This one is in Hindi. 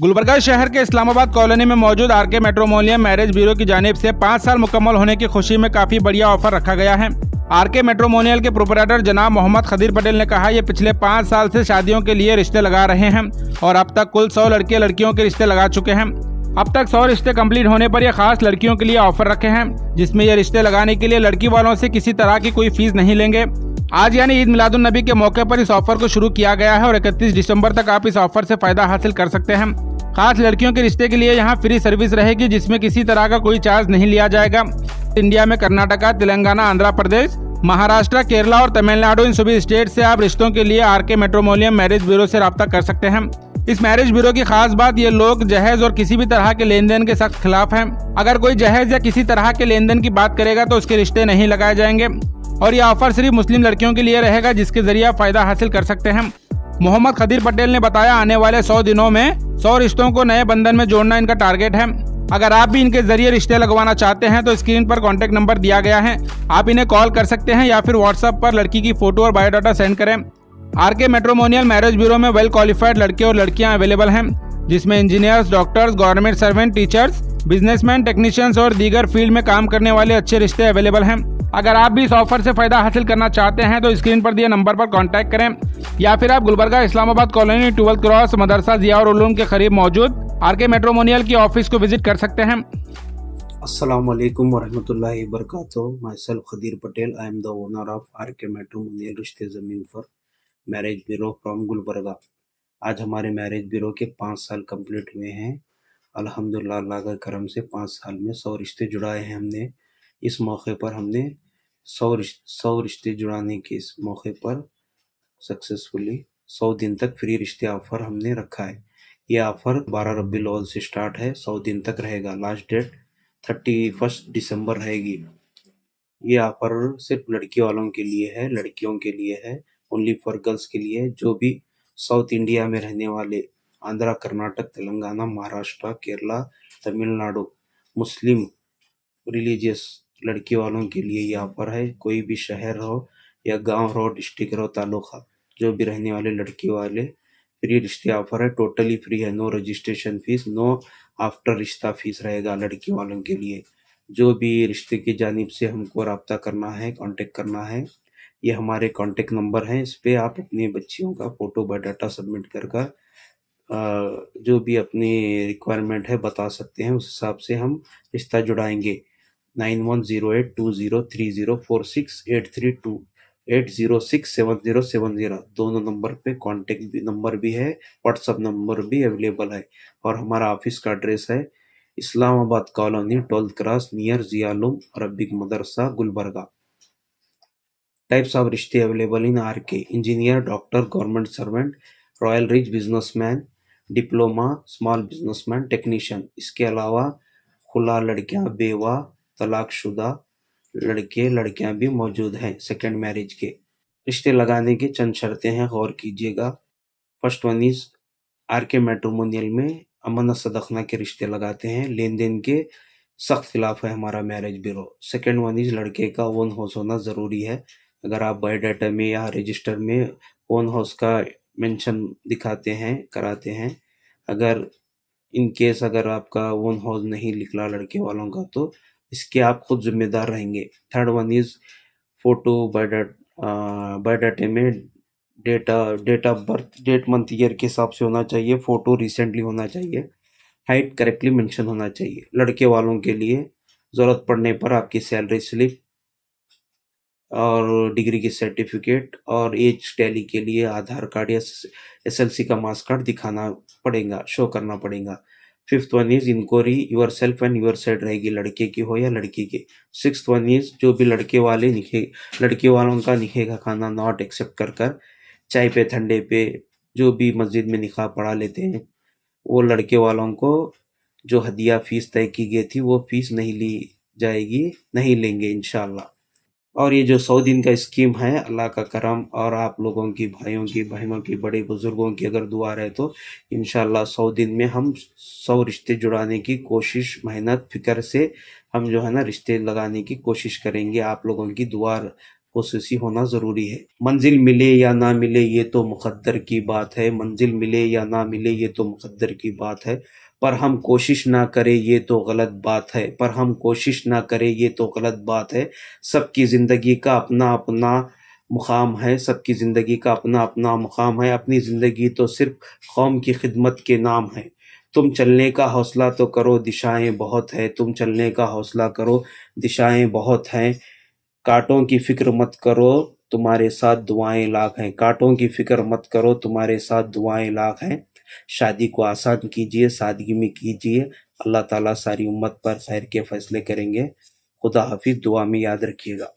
गुलबर्गा शहर के इस्लामाबाद कॉलोनी में मौजूद आरके मेट्रोमोलियम मैरिज ब्यूरो की जानब से पाँच साल मुकम्मल होने की खुशी में काफी बढ़िया ऑफर रखा गया है आरके मेट्रोमोनियल के प्रोपराइटर जनाब मोहम्मद खदीर पटेल ने कहा ये पिछले पाँच साल से शादियों के लिए रिश्ते लगा रहे हैं और अब तक कुल सौ लड़के लड़कियों के रिश्ते लगा चुके हैं अब तक सौ रिश्ते कंप्लीट होने पर ये खास लड़कियों के लिए ऑफर रखे हैं जिसमें ये रिश्ते लगाने के लिए लड़की वालों से किसी तरह की कोई फीस नहीं लेंगे आज यानी ईद नबी के मौके पर इस ऑफर को शुरू किया गया है और 31 दिसंबर तक आप इस ऑफर से फायदा हासिल कर सकते हैं खास लड़कियों के रिश्ते के लिए यहाँ फ्री सर्विस रहेगी जिसमें किसी तरह का कोई चार्ज नहीं लिया जाएगा इंडिया में कर्नाटका तेलंगाना आंध्र प्रदेश महाराष्ट्र केरला और तमिलनाडु इन सभी स्टेट से आप रिश्तों के लिए आर के मेट्रोमोलियम मैरिज ब्यूरो से रब्ता कर सकते हैं इस मैरिज ब्यूरो की खास बात ये लोग जहेज और किसी भी तरह के लेन देन के सख्त खिलाफ हैं। अगर कोई जहेज या किसी तरह के लेन देन की बात करेगा तो उसके रिश्ते नहीं लगाए जाएंगे और यह ऑफर सिर्फ मुस्लिम लड़कियों के लिए रहेगा जिसके जरिए आप फायदा हासिल कर सकते हैं मोहम्मद खदीर पटेल ने बताया आने वाले सौ दिनों में सौ रिश्तों को नए बंधन में जोड़ना इनका टारगेट है अगर आप भी इनके जरिए रिश्ते लगवाना चाहते हैं तो स्क्रीन पर कॉन्टेक्ट नंबर दिया गया है आप इन्हें कॉल कर सकते हैं या फिर व्हाट्सएप पर लड़की की फोटो और बायोडाटा सेंड करें R K matrimonial marriage bureau में वेल क्वालिफाइड लड़के और लड़कियां अवेलेबल हैं जिसमें engineers doctors government servant teachers businessman technicians और दीगर फील्ड में काम करने वाले अच्छे रिश्ते अवेलेबल हैं अगर आप भी इस ऑफर से फ़ायदा हासिल करना चाहते हैं तो स्क्रीन पर दिए नंबर पर कॉन्टैक्ट करें या फिर आप Gulbarga Islamabad colony twelfth cross Madrasa Ziaul Uloom के करीब मौजूद आर के मेट्रोमोनियल की ऑफिस को विजिट कर सकते हैं असलम वरहमल work myself Khadeer Patel I am the owner of R K matrimonial रिश्ते ज़मीन for marriage bureau from Gulbarga आज हमारे मैरिज ब्यूरो के पाँच साल कंप्लीट हुए हैं अल्हम्दुलिल्लाह अल्लाह के करम से पाँच साल में सौ रिश्ते जुड़ाए हैं हमने इस मौके पर हमने सौ रिश्, सौ रिश्ते जुड़ाने के इस मौके पर सक्सेसफुली सौ दिन तक फ्री रिश्ते ऑफर हमने रखा है ये ऑफर बारह रबी लॉल से स्टार्ट है सौ दिन तक रहेगा लास्ट डेट थर्टी फर्स्ट दिसंबर रहेगी ये ऑफर सिर्फ लड़की वालों के लिए है लड़कियों के लिए है ओनली फॉर गर्ल्स के लिए है जो भी साउथ इंडिया में रहने वाले आंध्रा कर्नाटक तेलंगाना महाराष्ट्र केरला तमिलनाडु मुस्लिम रिलीजियस लड़की वालों के लिए ये ऑफर है कोई भी शहर हो या गांव हो डिस्ट्रिक्ट हो तालुका जो भी रहने वाले लड़की वाले फ्री रिश्ते ऑफर है टोटली फ्री है no registration fees no after रिश्ता फीस रहेगा लड़की वालों के लिए जो भी रिश्ते की जानब से हमको रबता करना है कॉन्टेक्ट करना है ये हमारे कॉन्टेक्ट नंबर हैं इस पर आप अपनी बच्चियों का फ़ोटो बायोडाटा सबमिट कर कर जो भी अपनी रिक्वायरमेंट है बता सकते हैं उस हिसाब से हम रिश्ता जुड़ाएंगे nine one zero eight two zero three zero four six eight three two eight zero six seven zero seven zero दोनों नंबर पे कांटेक्ट भी नंबर भी है व्हाट्सअप नंबर भी अवेलेबल है और हमारा ऑफिस का एड्रेस है Islamabad colony twelfth cross near जियालुम अरबिक मदरसा गुलबर्गा टाइप्स ऑफ रिश्ते available in R K engineer doctor government servant royal rich businessman diploma small businessman technician इसके अलावा खुला लड़कियां बेवा तलाकशुदा लड़के-लड़कियां भी मौजूद हैं सेकंड मैरिज के रिश्ते लगाने के चंद शर्तें हैं गौर कीजिएगा first one is R K matrimonial में अमन सदखना के रिश्ते लगाते हैं लेन देन के सख्त खिलाफ है हमारा marriage bureau second one is लड़के का ओन हाउस होना ज़रूरी है अगर आप बायोडाटा में या रजिस्टर में ओन हाउस का मेंशन दिखाते हैं कराते हैं अगर इन केस अगर आपका ओन हाउस नहीं निकला लड़के वालों का तो इसके आप खुद जिम्मेदार रहेंगे third one is photo biodata में data date of birth date month year के हिसाब से होना चाहिए फ़ोटो रिसेंटली होना चाहिए हाइट करेक्टली मेंशन होना चाहिए लड़के वालों के लिए ज़रूरत पड़ने पर आपकी सैलरी स्लिप और डिग्री की सर्टिफिकेट और एज टैली के लिए आधार कार्ड या एसएलसी का मार्क्स कार्ड दिखाना पड़ेगा शो करना पड़ेगा fifth one is inquiry yourself and your side रहेगी लड़के की हो या लड़की की सिक्स वन इज जो भी लड़के वाले लिखे लड़के वालों का लिखेगा खाना नॉट एक्सेप्ट कर कर चाय पे ठंडे पे जो भी मस्जिद में निकाह पढ़ा लेते हैं वो लड़के वालों को जो हदिया फीस तय की गई थी वो फीस नहीं ली जाएगी नहीं लेंगे इनशाला और ये जो सौ दिन का स्कीम है अल्लाह का करम और आप लोगों की भाइयों की बहनों की बड़े बुजुर्गों की अगर दुआ रहे तो इन सौ दिन में हम सौ रिश्ते जुड़ाने की कोशिश मेहनत फिक्र से हम जो है ना रिश्ते लगाने की कोशिश करेंगे आप लोगों की दुआ कोशिशी होना ज़रूरी है मंजिल मिले या ना मिले ये तो मुकद्दर की बात है मंजिल मिले या ना मिले ये तो मुकद्दर की बात है पर हम कोशिश ना करें ये तो गलत बात है पर हम कोशिश ना करें ये तो गलत बात है सबकी ज़िंदगी का अपना अपना मुकाम है सबकी ज़िंदगी का अपना अपना मुकाम है अपनी ज़िंदगी तो सिर्फ कौम की खिदमत के नाम है तुम चलने का हौसला तो करो दिशाएं बहुत है तुम चलने का हौसला करो दिशाएं बहुत हैं कांटों की फिक्र मत करो तुम्हारे साथ दुआएं लाख हैं कांटों की फिक्र मत करो तुम्हारे साथ दुआएं लाख हैं शादी को आसान कीजिए सादगी में कीजिए अल्लाह ताला सारी उम्मत पर खैर के फैसले करेंगे खुदा हाफिज दुआ में याद रखिएगा